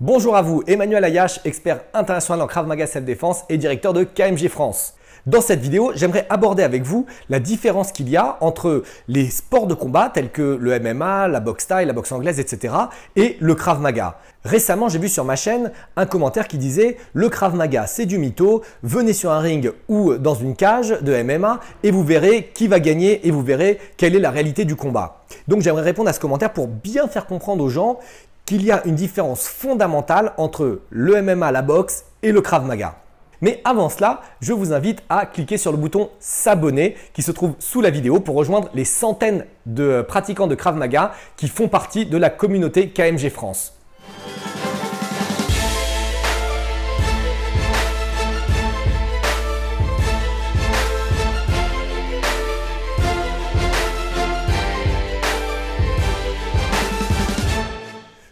Bonjour à vous, Emmanuel Ayash, expert international en Krav Maga Self-Défense et directeur de KMG France. Dans cette vidéo, j'aimerais aborder avec vous la différence qu'il y a entre les sports de combat tels que le MMA, la boxe thaï, la boxe anglaise, etc. et le Krav Maga. Récemment, j'ai vu sur ma chaîne un commentaire qui disait Le Krav Maga, c'est du mytho, venez sur un ring ou dans une cage de MMA et vous verrez qui va gagner et vous verrez quelle est la réalité du combat. Donc j'aimerais répondre à ce commentaire pour bien faire comprendre aux gens qu'il y a une différence fondamentale entre le MMA, la boxe et le Krav Maga. Mais avant cela, je vous invite à cliquer sur le bouton s'abonner qui se trouve sous la vidéo pour rejoindre les centaines de pratiquants de Krav Maga qui font partie de la communauté KMG France.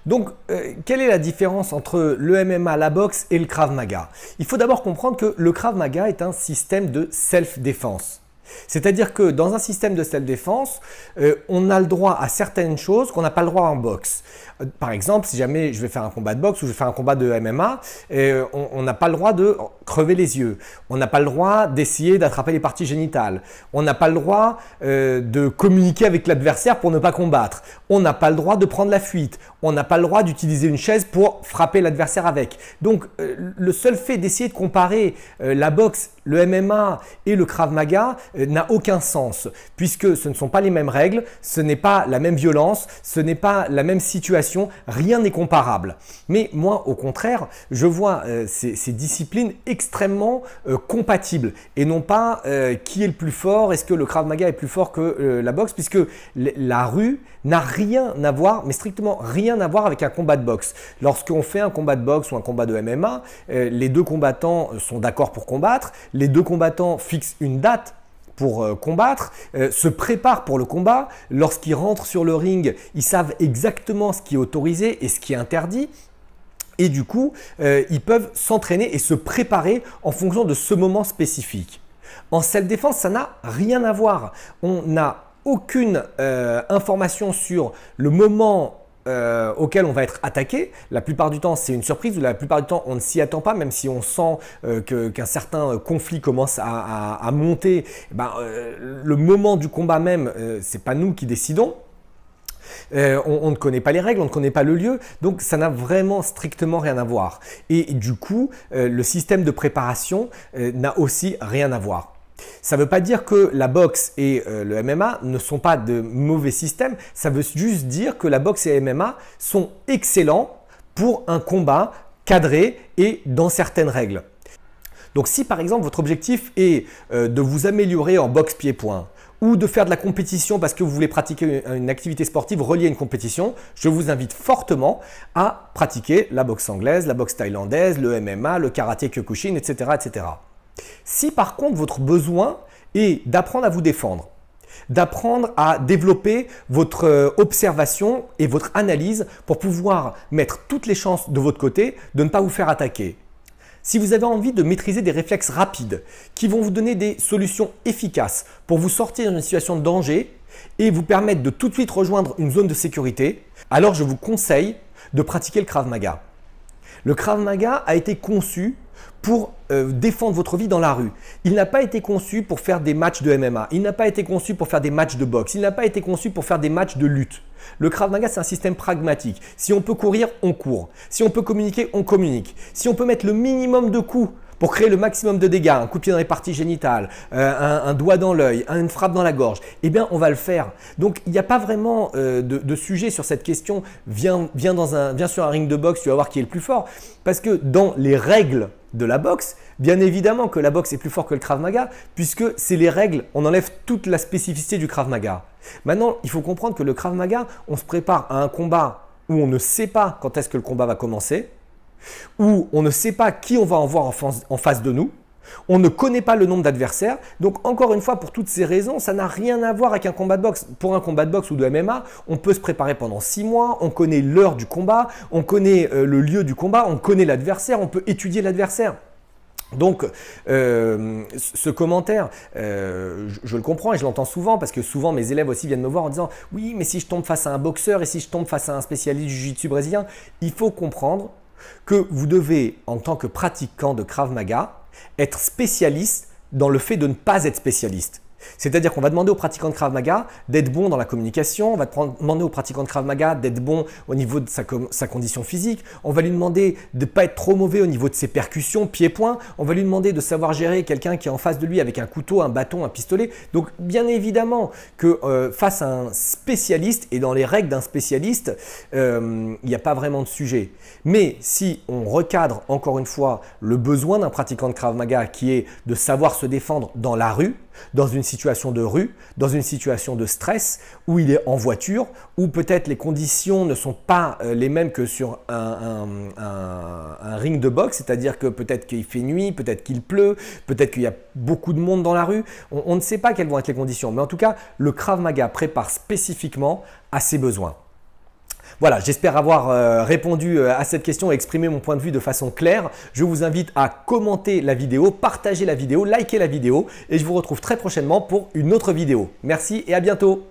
Donc, euh, quelle est la différence entre le MMA, la boxe et le Krav Maga Il faut d'abord comprendre que le Krav Maga est un système de self-défense. C'est-à-dire que dans un système de self-défense, euh, on a le droit à certaines choses qu'on n'a pas le droit en boxe. Euh, par exemple, si jamais je vais faire un combat de boxe ou je vais faire un combat de MMA, euh, on n'a pas le droit de crever les yeux. On n'a pas le droit d'essayer d'attraper les parties génitales. On n'a pas le droit de communiquer avec l'adversaire pour ne pas combattre. On n'a pas le droit de prendre la fuite. On n'a pas le droit d'utiliser une chaise pour frapper l'adversaire avec. Donc, le seul fait d'essayer de comparer la boxe le MMA et le Krav Maga euh, n'a aucun sens, puisque ce ne sont pas les mêmes règles, ce n'est pas la même violence, ce n'est pas la même situation, rien n'est comparable. Mais moi, au contraire, je vois euh, ces, disciplines extrêmement euh, compatibles, et non pas qui est le plus fort, est-ce que le Krav Maga est plus fort que la boxe, puisque la rue n'a rien à voir, mais strictement rien à voir avec un combat de boxe. Lorsqu'on fait un combat de boxe ou un combat de MMA, les deux combattants sont d'accord pour combattre, les deux combattants fixent une date pour euh, combattre, euh, se préparent pour le combat. Lorsqu'ils rentrent sur le ring, ils savent exactement ce qui est autorisé et ce qui est interdit. Et du coup, euh, ils peuvent s'entraîner et se préparer en fonction de ce moment spécifique. En self-défense, ça n'a rien à voir. On n'a aucune information sur le moment euh, auquel on va être attaqué. La plupart du temps, c'est une surprise ou la plupart du temps, on ne s'y attend pas, même si on sent euh, qu'un certain euh, conflit commence à, monter. Eh ben, le moment du combat même, n'est pas nous qui décidons. on, ne connaît pas les règles, on ne connaît pas le lieu, donc ça n'a vraiment strictement rien à voir. Et, du coup, le système de préparation n'a aussi rien à voir. Ça ne veut pas dire que la boxe et euh, le MMA ne sont pas de mauvais systèmes, ça veut juste dire que la boxe et le MMA sont excellents pour un combat cadré et dans certaines règles. Donc si par exemple votre objectif est euh, de vous améliorer en boxe pied-point ou de faire de la compétition parce que vous voulez pratiquer une, activité sportive reliée à une compétition, je vous invite fortement à pratiquer la boxe anglaise, la boxe thaïlandaise, le MMA, le karaté Kyokushin, etc. etc. Si par contre votre besoin est d'apprendre à vous défendre, d'apprendre à développer votre euh, observation et votre analyse pour pouvoir mettre toutes les chances de votre côté de ne pas vous faire attaquer. Si vous avez envie de maîtriser des réflexes rapides qui vont vous donner des solutions efficaces pour vous sortir d'une situation de danger et vous permettre de tout de suite rejoindre une zone de sécurité, alors je vous conseille de pratiquer le Krav Maga. Le Krav Maga a été conçu pour euh, défendre votre vie dans la rue. Il n'a pas été conçu pour faire des matchs de MMA. Il n'a pas été conçu pour faire des matchs de boxe. Il n'a pas été conçu pour faire des matchs de lutte. Le Krav Maga, c'est un système pragmatique. Si on peut courir, on court. Si on peut communiquer, on communique. Si on peut mettre le minimum de coups pour créer le maximum de dégâts, un coup de pied dans les parties génitales, euh, un, doigt dans l'œil, une frappe dans la gorge, eh bien on va le faire. Donc il n'y a pas vraiment euh, de, sujet sur cette question, viens, viens, dans un, sur un ring de boxe, tu vas voir qui est le plus fort, parce que dans les règles de la boxe, bien évidemment que la boxe est plus forte que le Krav Maga, puisque c'est les règles, on enlève toute la spécificité du Krav Maga. Maintenant, il faut comprendre que le Krav Maga, on se prépare à un combat où on ne sait pas quand est-ce que le combat va commencer, où on ne sait pas qui on va en voir en face de nous, on ne connaît pas le nombre d'adversaires. Donc, encore une fois, pour toutes ces raisons, ça n'a rien à voir avec un combat de boxe. Pour un combat de boxe ou de MMA, on peut se préparer pendant six mois, on connaît l'heure du combat, on connaît euh, le lieu du combat, on connaît l'adversaire, on peut étudier l'adversaire. Donc, euh, ce commentaire, euh, je, le comprends et je l'entends souvent parce que souvent mes élèves aussi viennent me voir en disant Oui, mais si je tombe face à un boxeur et si je tombe face à un spécialiste du jiu-jitsu brésilien, il faut comprendre que vous devez, en tant que pratiquant de Krav Maga, être spécialiste dans le fait de ne pas être spécialiste. C'est-à-dire qu'on va demander au pratiquant de Krav Maga d'être bon dans la communication, on va demander au pratiquant de Krav Maga d'être bon au niveau de sa, condition physique, on va lui demander de ne pas être trop mauvais au niveau de ses percussions, pieds-points, on va lui demander de savoir gérer quelqu'un qui est en face de lui avec un couteau, un bâton, un pistolet. Donc bien évidemment que euh, face à un spécialiste et dans les règles d'un spécialiste, euh, il n'y a pas vraiment de sujet. Mais si on recadre encore une fois le besoin d'un pratiquant de Krav Maga qui est de savoir se défendre dans la rue, dans une situation de rue, dans une situation de stress, où il est en voiture, où peut-être les conditions ne sont pas euh, les mêmes que sur un, ring de boxe, c'est-à-dire que peut-être qu'il fait nuit, peut-être qu'il pleut, peut-être qu'il y a beaucoup de monde dans la rue, on, on ne sait pas quelles vont être les conditions, mais en tout cas, le Krav Maga prépare spécifiquement à ses besoins. Voilà, j'espère avoir euh, répondu euh, à cette question et exprimé mon point de vue de façon claire. Je vous invite à commenter la vidéo, partager la vidéo, liker la vidéo et je vous retrouve très prochainement pour une autre vidéo. Merci et à bientôt